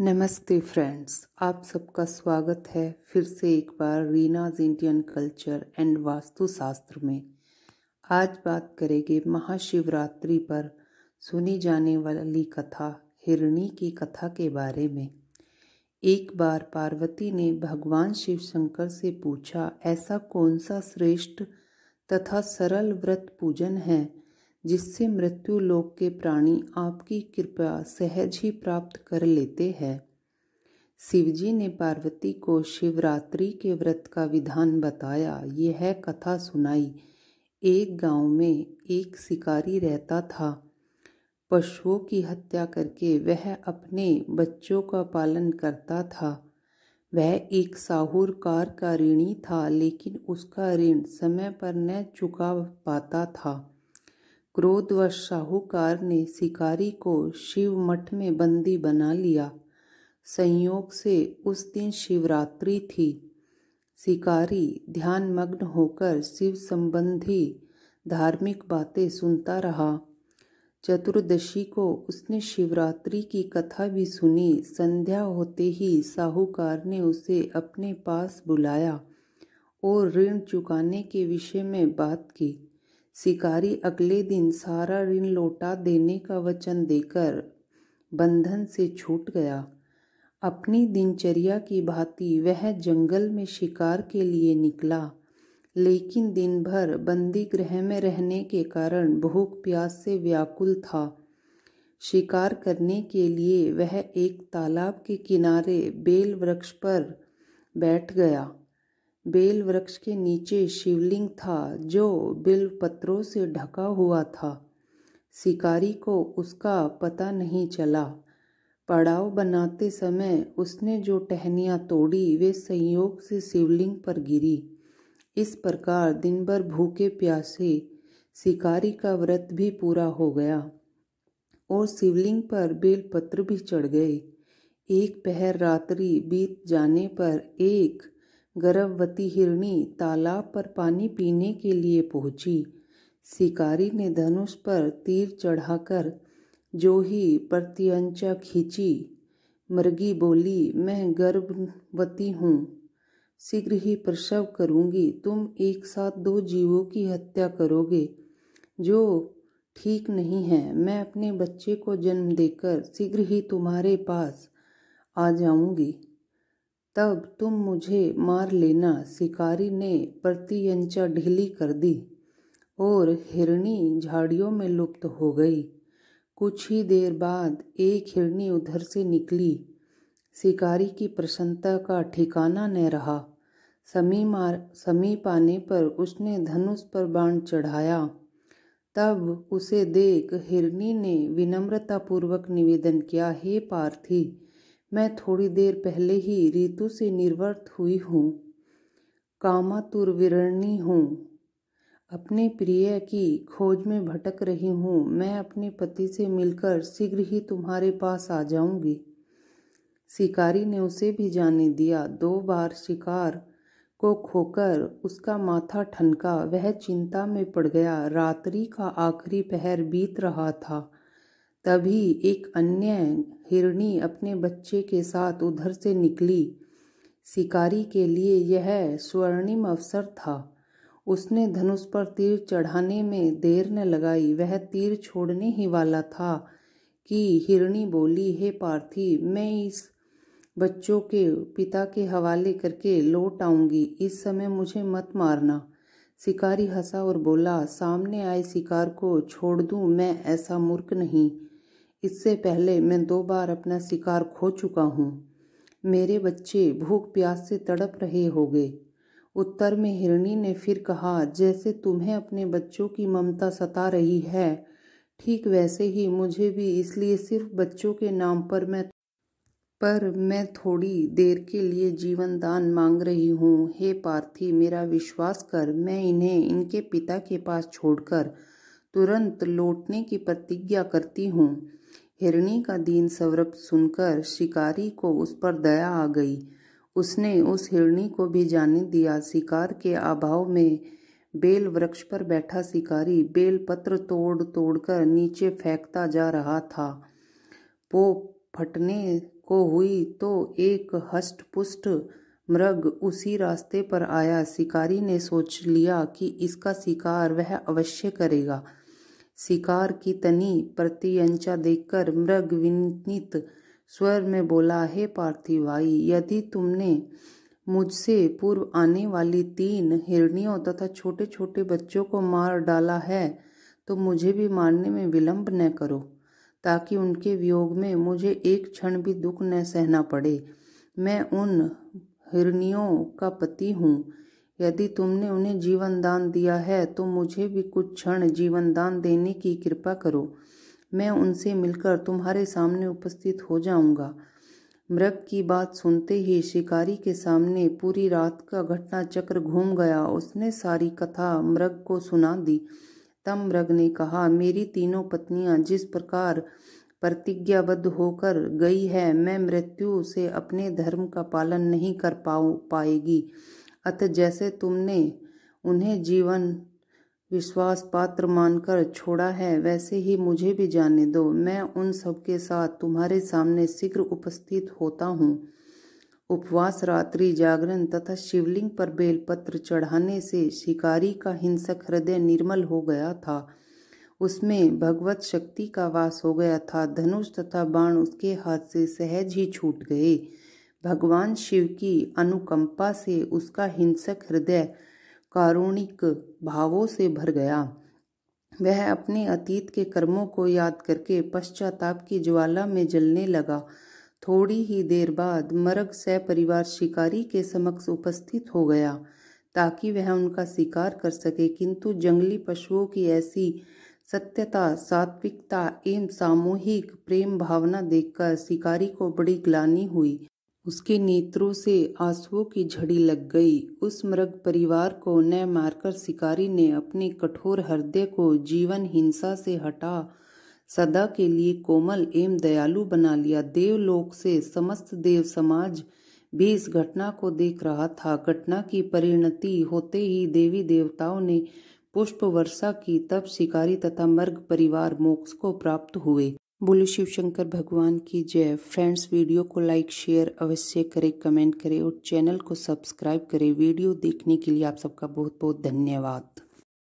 नमस्ते फ्रेंड्स आप सबका स्वागत है फिर से एक बार Reena's Indian culture and Vastushastra में आज बात करेंगे महाशिवरात्रि पर सुनी जाने वाली कथा हिरणी की कथा के बारे में एक बार पार्वती ने भगवान शिव शंकर से पूछा ऐसा कौन सा श्रेष्ठ तथा सरल व्रत पूजन है जिससे मृत्यु लोक के प्राणी आपकी कृपा सहज ही प्राप्त कर लेते हैं शिवजी ने पार्वती को शिवरात्रि के व्रत का विधान बताया यह कथा सुनाई एक गांव में एक शिकारी रहता था पशुओं की हत्या करके वह अपने बच्चों का पालन करता था वह एक साहूरकार का ऋणी था लेकिन उसका ऋण समय पर न चुका पाता था क्रोधवश साहूकार ने शिकारी को शिवमठ में बंदी बना लिया संयोग से उस दिन शिवरात्रि थी शिकारी ध्यानमग्न होकर शिव संबंधी धार्मिक बातें सुनता रहा चतुर्दशी को उसने शिवरात्रि की कथा भी सुनी संध्या होते ही साहूकार ने उसे अपने पास बुलाया और ऋण चुकाने के विषय में बात की शिकारी अगले दिन सारा ऋण लौटा देने का वचन देकर बंधन से छूट गया अपनी दिनचर्या की भांति वह जंगल में शिकार के लिए निकला लेकिन दिन भर बंदी गृह में रहने के कारण भूख प्यास से व्याकुल था शिकार करने के लिए वह एक तालाब के किनारे बेल वृक्ष पर बैठ गया बेल वृक्ष के नीचे शिवलिंग था जो पत्रों से ढका हुआ था शिकारी को उसका पता नहीं चला पड़ाव बनाते समय उसने जो टहनियाँ तोड़ी वे संयोग से शिवलिंग पर गिरी इस प्रकार दिन भर भूखे प्यासे शिकारी का व्रत भी पूरा हो गया और शिवलिंग पर बेलपत्र भी चढ़ गए एक पहर रात्रि बीत जाने पर एक गर्भवती हिरणी तालाब पर पानी पीने के लिए पहुंची शिकारी ने धनुष पर तीर चढ़ाकर जो ही प्रत्यंचा खींची मर्गी बोली मैं गर्भवती हूँ शीघ्र ही प्रसव करूँगी तुम एक साथ दो जीवों की हत्या करोगे जो ठीक नहीं है मैं अपने बच्चे को जन्म देकर शीघ्र ही तुम्हारे पास आ जाऊँगी तब तुम मुझे मार लेना शिकारी ने प्रतियंचा ढीली कर दी और हिरणी झाड़ियों में लुप्त हो गई कुछ ही देर बाद एक हिरणी उधर से निकली शिकारी की प्रसन्नता का ठिकाना न रहा समी मार समीप आने पर उसने धनुष पर बाण चढ़ाया तब उसे देख हिरणी ने विनम्रतापूर्वक निवेदन किया हे पार्थी मैं थोड़ी देर पहले ही ऋतु से निर्वर्त हुई हूँ कामातुरविरणी हूँ अपने प्रिय की खोज में भटक रही हूँ मैं अपने पति से मिलकर शीघ्र ही तुम्हारे पास आ जाऊंगी शिकारी ने उसे भी जाने दिया दो बार शिकार को खोकर उसका माथा ठनका वह चिंता में पड़ गया रात्रि का आखिरी पहर बीत रहा था तभी एक अन्य हिरणी अपने बच्चे के साथ उधर से निकली शिकारी के लिए यह स्वर्णिम अवसर था उसने धनुष पर तीर चढ़ाने में देर न लगाई वह तीर छोड़ने ही वाला था कि हिरणी बोली हे पार्थी मैं इस बच्चों के पिता के हवाले करके लौट आऊंगी इस समय मुझे मत मारना शिकारी हंसा और बोला सामने आए शिकार को छोड़ दूं मैं ऐसा मूर्ख नहीं इससे पहले मैं दो बार अपना शिकार खो चुका हूँ मेरे बच्चे भूख प्यास से तड़प रहे होंगे उत्तर में हिरणी ने फिर कहा जैसे तुम्हें अपने बच्चों की ममता सता रही है ठीक वैसे ही मुझे भी इसलिए सिर्फ बच्चों के नाम पर मैं पर मैं थोड़ी देर के लिए जीवन दान मांग रही हूँ हे पार्थी मेरा विश्वास कर मैं इन्हें इनके पिता के पास छोड़कर तुरंत लौटने की प्रतिज्ञा करती हूँ हिरणी का दीन स्वरूप सुनकर शिकारी को उस पर दया आ गई उसने उस हिरणी को भी जाने दिया शिकार के अभाव में बेल वृक्ष पर बैठा शिकारी बेल पत्र तोड़ तोड़कर नीचे फेंकता जा रहा था वो फटने को हुई तो एक हष्टपुष्ट मृग उसी रास्ते पर आया शिकारी ने सोच लिया कि इसका शिकार वह अवश्य करेगा शिकार की तनी प्रतियंचा देखकर मृग विनित स्वर में बोला हे पार्थिवाई यदि तुमने मुझसे पूर्व आने वाली तीन हिरणियों तथा छोटे छोटे बच्चों को मार डाला है तो मुझे भी मारने में विलंब न करो ताकि उनके वियोग में मुझे एक क्षण भी दुख न सहना पड़े मैं उन हिरणियों का पति हूँ यदि तुमने उन्हें जीवन दान दिया है तो मुझे भी कुछ क्षण जीवन दान देने की कृपा करो मैं उनसे मिलकर तुम्हारे सामने उपस्थित हो जाऊंगा मृग की बात सुनते ही शिकारी के सामने पूरी रात का घटना चक्र घूम गया उसने सारी कथा मृग को सुना दी तब मृग ने कहा मेरी तीनों पत्नियां जिस प्रकार प्रतिज्ञाबद्ध होकर गई है मैं मृत्यु से अपने धर्म का पालन नहीं कर पाऊ पाएगी अतः जैसे तुमने उन्हें जीवन विश्वास पात्र मानकर छोड़ा है वैसे ही मुझे भी जाने दो मैं उन सबके साथ तुम्हारे सामने शीघ्र उपस्थित होता हूँ उपवास रात्रि जागरण तथा शिवलिंग पर बेलपत्र चढ़ाने से शिकारी का हिंसक हृदय निर्मल हो गया था उसमें भगवत शक्ति का वास हो गया था धनुष तथा बाण उसके हाथ से सहज ही छूट गए भगवान शिव की अनुकंपा से उसका हिंसक हृदय कारुणिक भावों से भर गया वह अपने अतीत के कर्मों को याद करके पश्चाताप की ज्वाला में जलने लगा थोड़ी ही देर बाद मरग सह परिवार शिकारी के समक्ष उपस्थित हो गया ताकि वह उनका शिकार कर सके किंतु जंगली पशुओं की ऐसी सत्यता सात्विकता एवं सामूहिक प्रेम भावना देखकर शिकारी को बड़ी ग्लानी हुई उसके नेत्रों से आंसुओं की झड़ी लग गई उस मृग परिवार को न मारकर शिकारी ने अपने कठोर हृदय को जीवन हिंसा से हटा सदा के लिए कोमल एवं दयालु बना लिया देवलोक से समस्त देव समाज भी इस घटना को देख रहा था घटना की परिणति होते ही देवी देवताओं ने पुष्प वर्षा की तब शिकारी तथा मर्ग परिवार मोक्ष को प्राप्त हुए बोलो शिव शंकर भगवान की जय फ्रेंड्स वीडियो को लाइक शेयर अवश्य करें कमेंट करें और चैनल को सब्सक्राइब करें वीडियो देखने के लिए आप सबका बहुत बहुत धन्यवाद